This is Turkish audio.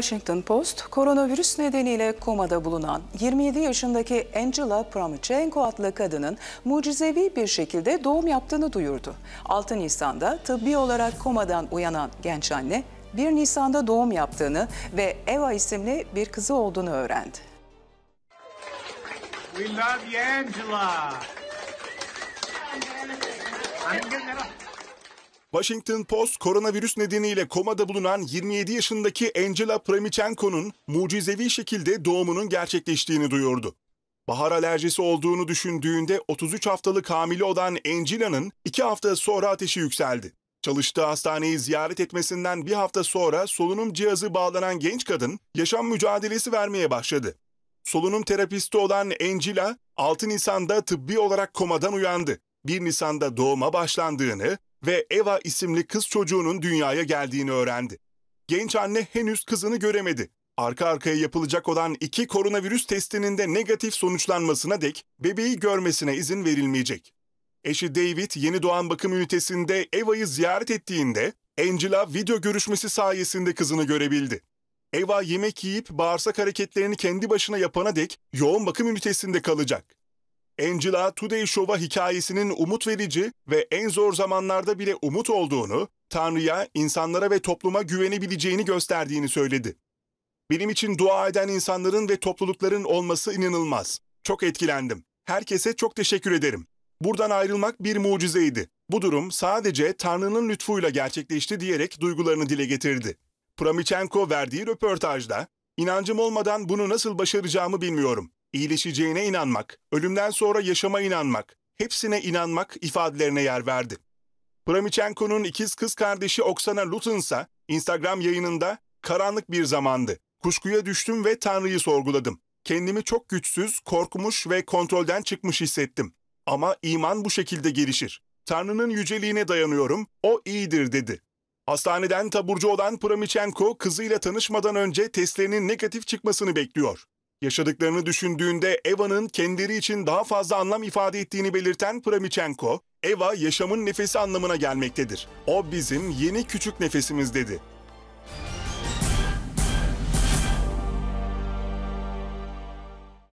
Washington Post, koronavirüs nedeniyle komada bulunan 27 yaşındaki Angela Promachenko adlı kadının mucizevi bir şekilde doğum yaptığını duyurdu. 6 Nisan'da tıbbi olarak komadan uyanan genç anne 1 Nisan'da doğum yaptığını ve Eva isimli bir kızı olduğunu öğrendi. We love you Angela. Washington Post koronavirüs nedeniyle komada bulunan 27 yaşındaki Angela Primichenko'nun mucizevi şekilde doğumunun gerçekleştiğini duyurdu. Bahar alerjisi olduğunu düşündüğünde 33 haftalık hamile olan Angela'nın 2 hafta sonra ateşi yükseldi. Çalıştığı hastaneyi ziyaret etmesinden bir hafta sonra solunum cihazı bağlanan genç kadın yaşam mücadelesi vermeye başladı. Solunum terapisti olan Angela 6 Nisan'da tıbbi olarak komadan uyandı. 1 Nisan'da doğuma başlandığını, ve Eva isimli kız çocuğunun dünyaya geldiğini öğrendi. Genç anne henüz kızını göremedi. Arka arkaya yapılacak olan iki koronavirüs testinin de negatif sonuçlanmasına dek bebeği görmesine izin verilmeyecek. Eşi David yeni doğan bakım ünitesinde Eva'yı ziyaret ettiğinde Angela video görüşmesi sayesinde kızını görebildi. Eva yemek yiyip bağırsak hareketlerini kendi başına yapana dek yoğun bakım ünitesinde kalacak. Angela Today Show'a hikayesinin umut verici ve en zor zamanlarda bile umut olduğunu, Tanrı'ya, insanlara ve topluma güvenebileceğini gösterdiğini söyledi. Benim için dua eden insanların ve toplulukların olması inanılmaz. Çok etkilendim. Herkese çok teşekkür ederim. Buradan ayrılmak bir mucizeydi. Bu durum sadece Tanrı'nın lütfuyla gerçekleşti diyerek duygularını dile getirdi. Pramichenko verdiği röportajda, inancım olmadan bunu nasıl başaracağımı bilmiyorum iyileşeceğine inanmak, ölümden sonra yaşama inanmak, hepsine inanmak ifadelerine yer verdi. Pramichenko'nun ikiz kız kardeşi Oksana Lutinsa Instagram yayınında karanlık bir zamandı. Kuşkuya düştüm ve Tanrı'yı sorguladım. Kendimi çok güçsüz, korkmuş ve kontrolden çıkmış hissettim. Ama iman bu şekilde gelişir. Tanrı'nın yüceliğine dayanıyorum, o iyidir dedi. Hastaneden taburcu olan Pramichenko kızıyla tanışmadan önce testlerinin negatif çıkmasını bekliyor. Yaşadıklarını düşündüğünde Eva'nın kendileri için daha fazla anlam ifade ettiğini belirten Pramichenko, Eva yaşamın nefesi anlamına gelmektedir. O bizim yeni küçük nefesimiz dedi.